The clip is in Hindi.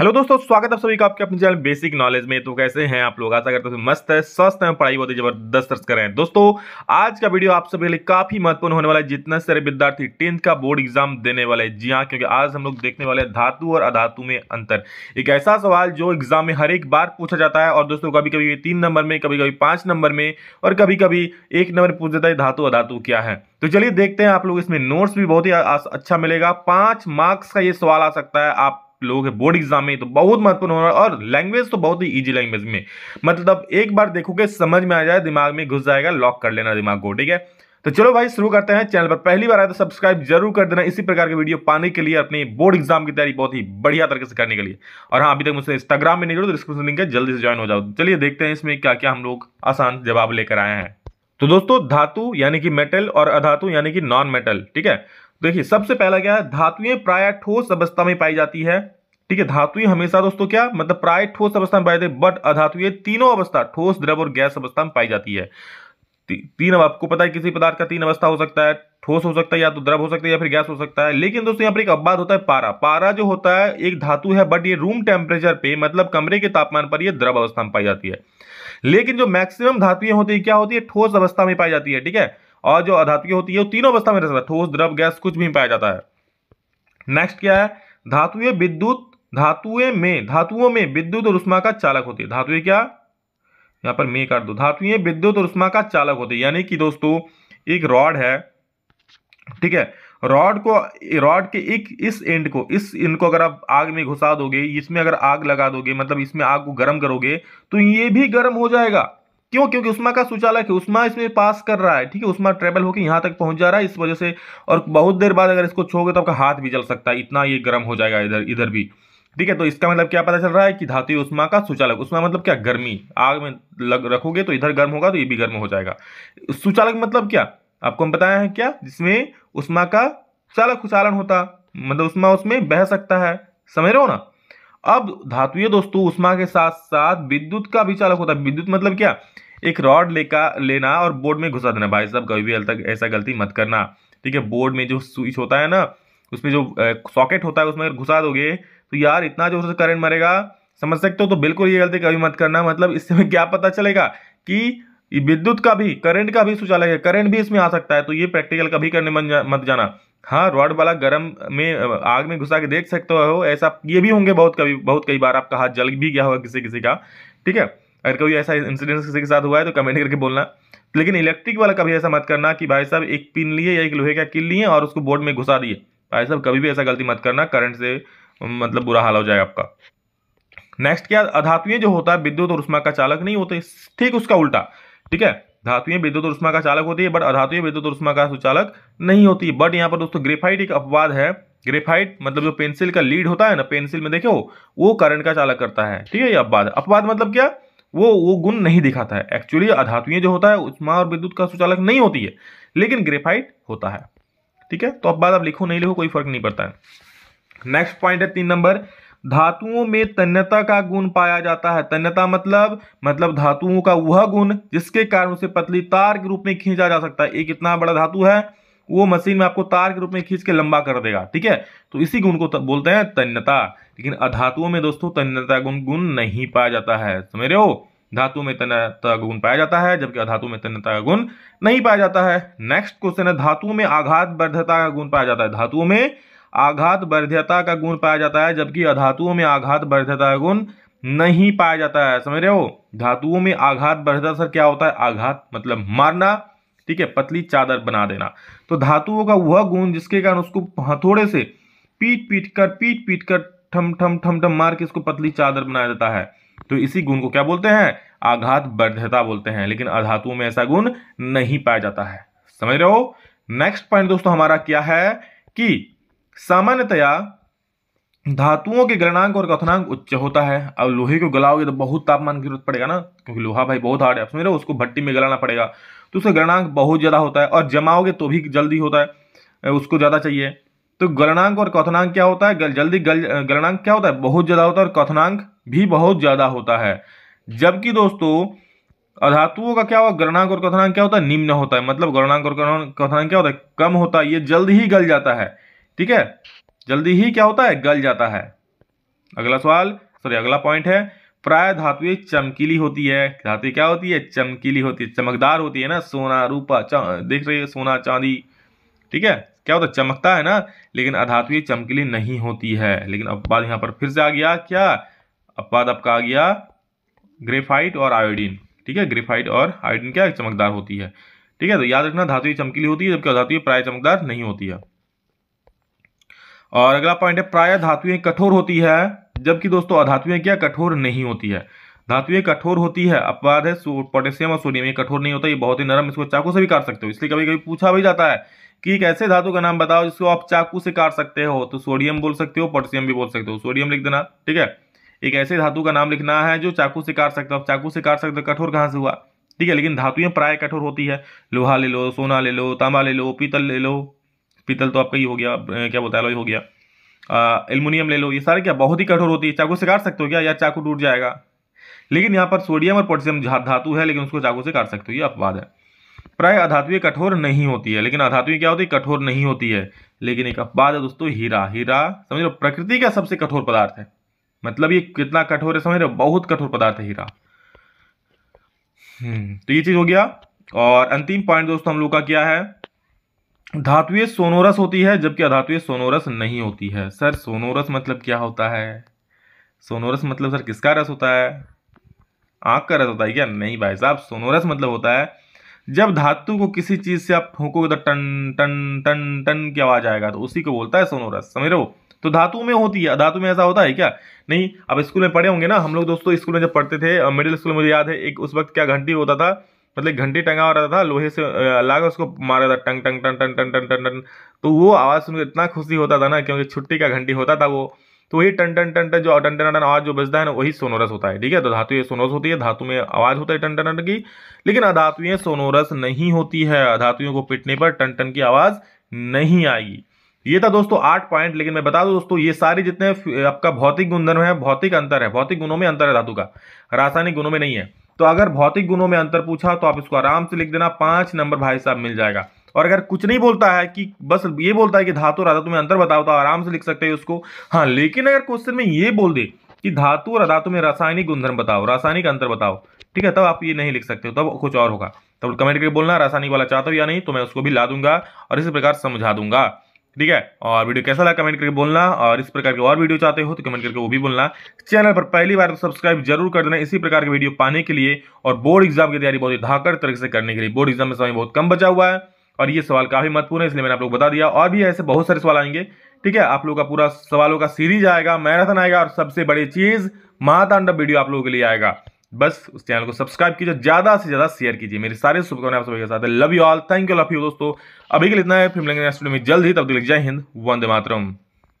हेलो दोस्तों स्वागत है आप सभी का आपके अपने चैनल बेसिक नॉलेज में तो कैसे हैं आप लोग आशा करते हैं मस्त है स्वस्थ है पढ़ाई बहुत ही जबरदस्त कर रहे हैं दोस्तों आज का वीडियो आप सभी लिए काफी महत्वपूर्ण होने वाला है जितना सारे विद्यार्थी टेंथ का बोर्ड एग्जाम देने वाले हैं जी हाँ क्योंकि आज हम लोग देखने वाले हैं धातु और अधातु में अंतर एक ऐसा सवाल जो एग्जाम में हर एक बार पूछा जाता है और दोस्तों कभी कभी तीन नंबर में कभी कभी पांच नंबर में और कभी कभी एक नंबर पूछ देता है धातु अधातु क्या है तो चलिए देखते हैं आप लोग इसमें नोट्स भी बहुत ही अच्छा मिलेगा पांच मार्क्स का ये सवाल आ सकता है आप लोग है बोर्ड एग्जाम में तो बहुत महत्वपूर्ण हो रहा है और लैंग्वेज तो बहुत ही ईजी लैंग्वेज में मतलब एक बार देखोगे समझ में आ जाए दिमाग में घुस जाएगा लॉक कर लेना दिमाग को ठीक है तो चलो भाई शुरू करते हैं चैनल पर पहली बार आए तो सब्सक्राइब जरूर कर देना इसी प्रकार के वीडियो पाने के लिए अपनी बोर्ड एग्जाम की तैयारी बहुत ही बढ़िया तरीके से करने के लिए और हाँ अभी तक मुझसे इंस्टाग्राम में नहीं जुड़ो तो डिस्क्रिप्शन लिंक है जल्दी से ज्वाइन हो जाओ चलिए देखते हैं इसमें क्या क्या हम लोग आसान जवाब लेकर आए हैं तो दोस्तों धातु यानी कि मेटल और अधातु यानी कि नॉन मेटल ठीक है देखिए सबसे पहला क्या है धातुएं प्राय ठोस अवस्था में पाई जाती है ठीक है धातुएं हमेशा दोस्तों क्या मतलब प्राय ठोस अवस्था में पाई जाती है बट अधातुएं तीनों अवस्था ठोस द्रव और गैस अवस्था में पाई जाती है तीन अब आपको पता है किसी पदार्थ का तीन अवस्था हो सकता है ठोस हो सकता है या तो द्रव हो सकता है या फिर गैस हो सकता है लेकिन दोस्तों यहाँ पर एक अपवाद होता है पारा पारा जो होता है एक धातु है बट ये रूम टेम्परेचर पे मतलब कमरे के तापमान पर ये द्रव अवस्था में पाई जाती है लेकिन जो मैक्सिमम धातुएं होती है क्या होती है ठोस अवस्था में पाई जाती है ठीक है और जो अधातुकी होती है वो तीनों अवस्था में रह सकता है ठोस द्रव गैस कुछ भी पाया जाता है नेक्स्ट क्या है धातुएं विद्युत धातुएं में धातुओं में विद्युत और उष्मा का चालक होती है धातुएं क्या यहाँ पर मे कर दो धातुएं विद्युत और उष्मा का चालक होती है यानी कि दोस्तों एक रॉड है ठीक है रॉड को रॉड के एक इस एंड को इस इनको को अगर आप आग में घुसा दोगे इसमें अगर आग लगा दोगे मतलब इसमें आग को गर्म करोगे तो ये भी गर्म हो जाएगा क्यों क्योंकि उष्मा का सुचालक है उष्मा इसमें पास कर रहा है ठीक है उष्मा ट्रेवल होकर यहाँ तक पहुँच जा रहा है इस वजह से और बहुत देर बाद अगर इसको छोगे तो आपका हाथ भी जल सकता है इतना ये गर्म हो जाएगा इधर इधर भी ठीक है तो इसका मतलब क्या पता चल रहा है कि धातु उष्मा का सुचालक उष्मा मतलब क्या गर्मी आग में लग रखोगे तो इधर गर्म होगा तो ये भी गर्म हो जाएगा सुचालक मतलब क्या आपको हम बताया है क्या जिसमें उष्मा का चालक उचालन होता मतलब उष्मा उसमें बह सकता है समझ रहे हो ना अब धातु दोस्तों उष्मा के साथ साथ विद्युत का भी चालक होता है विद्युत मतलब क्या एक रॉड लेकर लेना और बोर्ड में घुसा देना भाई साहब कभी भी तक ऐसा गलती मत करना ठीक है बोर्ड में जो स्विच होता है ना उसमें जो सॉकेट होता है उसमें अगर घुसा दोगे तो यार इतना जोर से करंट मरेगा समझ सकते हो तो बिल्कुल ये गलती कभी मत करना मतलब इससे क्या पता चलेगा कि विद्युत का भी करंट का भी सुचालक है करंट भी इसमें आ सकता है तो ये प्रैक्टिकल कभी करने मत जाना हाँ रॉड वाला गर्म में आग में घुसा के देख सकते हो ऐसा ये भी होंगे बहुत कभी बहुत कई बार आपका हाथ जल भी गया होगा किसी किसी का ठीक है अगर कभी ऐसा इंसिडेंस किसी के साथ हुआ है तो कमेंट करके बोलना लेकिन इलेक्ट्रिक वाला कभी ऐसा मत करना कि भाई साहब एक पिन लिए या एक लोहे का किल लिए और उसको बोर्ड में घुसा दिए भाई साहब कभी भी ऐसा गलती मत करना करंट से मतलब बुरा हाल हो जाए आपका नेक्स्ट क्या अधातुएं जो होता है विद्युत और उष्मा का चालक नहीं होते ठीक उसका उल्टा ठीक है धातुएं विद्युत उष्मा का चालक होती है बट अधातुएं विद्युत उष्मा का सुचालक नहीं होती बट यहाँ पर दोस्तों ग्रेफाइट एक अपवाद है ग्रेफाइट मतलब जो पेंसिल का लीड होता है ना पेंसिल में देखो वो करंट का चालक करता है ठीक है ये अपवाद अपवाद मतलब क्या वो वो गुण नहीं दिखाता है एक्चुअली अधातुएं जो होता है उष्मा और विद्युत का सुचालक नहीं होती है लेकिन ग्रेफाइट होता है ठीक है तो अब बात आप लिखो नहीं लिखो कोई फर्क नहीं पड़ता है नेक्स्ट पॉइंट है तीन नंबर धातुओं में तन्यता का गुण पाया जाता है तन्यता मतलब मतलब धातुओं का वह गुण जिसके कारण उसे पतली तार के रूप में खींचा जा सकता है एक इतना बड़ा धातु है वो मशीन में आपको तार के रूप में खींच के लंबा कर देगा ठीक है तो इसी गुण को बोलते हैं तन्यता लेकिन अधातुओं में दोस्तों तन्यता गुण गुण नहीं पाया जाता है समझ रहे हो धातु में तन्यता गुण पाया जाता है जबकि अधातु में तन्यता का गुण नहीं पाया जाता है नेक्स्ट क्वेश्चन है धातु में आघात बद्धता का गुण पाया जाता है धातुओं में आघात वर्ध्यता का गुण पाया जाता है जबकि अधातुओं में आघात वर्ध्यता का गुण नहीं पाया जाता है समझ रहे हो धातुओं में आघात बढ़ता सर क्या होता है आघात मतलब मारना ठीक है पतली चादर बना देना तो धातुओं का वह गुण जिसके कारण उसको हथौड़े से पीट पीट कर पीट पीट कर ठम ठम ठम ठम मार के इसको पतली चादर बनाया जाता है तो इसी गुण को क्या बोलते हैं आघात बढ़ता बोलते हैं लेकिन अधातुओं में ऐसा गुण नहीं पाया जाता है समझ रहे हो नेक्स्ट पॉइंट दोस्तों हमारा क्या है कि सामान्यतया धातुओं के गणनांक और कथनांक उच्च होता है अब लोहे को गलाओगे तो बहुत तापमान की जरूरत पड़ेगा ना क्योंकि लोहा भाई बहुत हार्ड है समझ रहे उसको भट्टी में गलाना पड़ेगा तो उसका गणनांक बहुत ज़्यादा होता है और जमाओगे तो भी जल्दी होता है उसको ज़्यादा चाहिए तो गणनांक और कथनांक क्या होता है जल्दी गल गलनांक क्या होता है बहुत ज़्यादा होता है और कथनांक भी बहुत ज़्यादा होता है जबकि दोस्तों अधातुओं का क्या होगा गणनांक और कथनांक क्या होता है निम्न होता है मतलब गणनांक और कथनांक क्या होता है कम होता है ये जल्द ही गल जाता है ठीक है जल्दी ही क्या होता है गल जाता है अगला सवाल सॉरी अगला पॉइंट है प्राय धातु चमकीली होती है धातु क्या होती है चमकीली होती है चमकदार होती है ना सोना रूपा देख रही है सोना चांदी ठीक है क्या होता है चमकता है ना लेकिन अधातु चमकीली नहीं होती है लेकिन अपवाद यहाँ पर फिर से आ गया क्या अपवाद आपका आ गया ग्रेफाइट और आयोडीन ठीक है ग्रेफाइट और आयोडीन क्या चमकदार होती है ठीक है तो याद रखना धातु चमकीली होती है जबकि अधातु प्राय चमकदार नहीं होती है और अगला पॉइंट है प्राय धातुएं कठोर होती है जबकि दोस्तों अधातुएं क्या कठोर नहीं होती है धातुएं कठोर होती है अपवाद है पोटेशियम और सोडियम ये कठोर नहीं होता ये बहुत ही नरम इसको चाकू से भी काट सकते हो इसलिए कभी कभी पूछा भी जाता है कि एक ऐसे धातु का नाम बताओ जिसको आप चाकू से काट सकते हो तो सोडियम बोल सकते हो पोटेशियम भी बोल सकते हो सोडियम लिख देना ठीक है एक ऐसे धातु का नाम लिखना है जो चाकू से काट सकते हो आप चाकू से काट सकते हो कठोर कहाँ से हुआ ठीक है लेकिन धातुएं प्राय कठोर होती है लोहा ले लो सोना ले लो तांबा ले लो पीतल ले लो पीतल तो आपका ही हो गया क्या बोलता है हो गया एलमिनियम ले लो ये सारे क्या बहुत ही कठोर होती है चाकू से काट सकते हो क्या या चाकू टूट जाएगा लेकिन यहाँ पर सोडियम और पोटेशियम धातु है लेकिन उसको चाकू से काट सकते हो ये अपवाद है प्राय अधातुएं कठोर नहीं होती है लेकिन अधातुएं क्या होती है कठोर नहीं होती है लेकिन एक अपवाद है दोस्तों हीरा हीरा समझ लो प्रकृति का सबसे कठोर पदार्थ है मतलब ये कितना कठोर है समझ रहे बहुत कठोर पदार्थ है हीरा हम्म, तो ये चीज़ हो गया और अंतिम पॉइंट दोस्तों हम लोग का क्या है धातुए सोनोरस होती है जबकि अधातुए सोनोरस नहीं होती है सर सोनोरस मतलब क्या होता है सोनोरस मतलब सर किसका रस होता है आंख का रस होता है क्या नहीं भाई साहब सोनोरस मतलब होता है जब धातु को किसी चीज़ से आप फूको तो टन टन टन टन की आवाज़ आएगा तो उसी को बोलता है सोनोरस समझ रहे हो तो धातु में होती है अधातु में ऐसा होता है क्या नहीं अब स्कूल में पढ़े होंगे ना हम लोग दोस्तों स्कूल में जब पढ़ते थे मिडिल स्कूल में मुझे याद है एक उस वक्त क्या घंटी होता था मतलब घंटी टंगा हो रहा था लोहे से अलग उसको मारा था टंग टंग टंग टंग टंग टंग टंग टंग तो वो आवाज़ सुनकर इतना खुशी होता था ना क्योंकि छुट्टी का घंटी होता था वो तो वही टन टन टन टन जो टन टन टन आवाज जो बजता है ना वही सोनोरस होता है ठीक है तो धातु ये सोनोरस होती है धातु में आवाज होता है टन टन टन की लेकिन अधातुएं सोनोरस नहीं होती है अधातुओं को पिटने पर टन टन की आवाज नहीं आएगी ये था दोस्तों आठ पॉइंट लेकिन मैं बता दूं दोस्तों ये सारे जितने आपका भौतिक गुणधर्म है भौतिक अंतर है भौतिक गुणों में अंतर है धातु का रासायनिक गुणों में नहीं है तो अगर भौतिक गुणों में अंतर पूछा तो आप इसको आराम से लिख देना पांच नंबर भाई साहब मिल जाएगा और अगर कुछ नहीं बोलता है कि बस ये बोलता है कि धातु और अधातु में अंतर बताओ तो आराम से लिख सकते हैं उसको हाँ लेकिन अगर क्वेश्चन में ये बोल दे कि धातु और अधातु में रासायनिक गुणधर्म बताओ रासायनिक अंतर बताओ ठीक है तब आप ये नहीं लिख सकते हो तब कुछ और होगा तब कमेंट करके बोलना रासायनिक वाला चाहता हो या नहीं तो मैं उसको भी ला दूंगा और इसी प्रकार समझा दूंगा ठीक है और वीडियो कैसा लगा कमेंट करके बोलना और इस प्रकार के और वीडियो चाहते हो तो कमेंट करके वो भी बोलना चैनल पर पहली बार तो सब्सक्राइब जरूर कर देना इसी प्रकार के वीडियो पाने के लिए और बोर्ड एग्जाम की तैयारी बहुत ही धाकर तरीके से करने के लिए बोर्ड एग्जाम में समय बहुत कम बचा हुआ है और ये सवाल काफी महत्वपूर्ण है इसलिए मैंने आप लोग बता दिया और भी ऐसे बहुत सारे सवाल आएंगे ठीक है आप लोग का पूरा सवालों का सीरीज आएगा मैराथन आएगा और सबसे बड़ी चीज महातांडव वीडियो आप लोगों के लिए आएगा बस उस चैनल को सब्सक्राइब कीजिए ज़्यादा से ज़्यादा शेयर कीजिए मेरी सारे शुभकामनाएं आप सभी के साथ love you all thank you love you दोस्तों अभी के लिए इतना है फिल्म मिलेंगे नेक्स्ट वीडियो में जल्द ही तब तक जय हिंद वंदे मातरम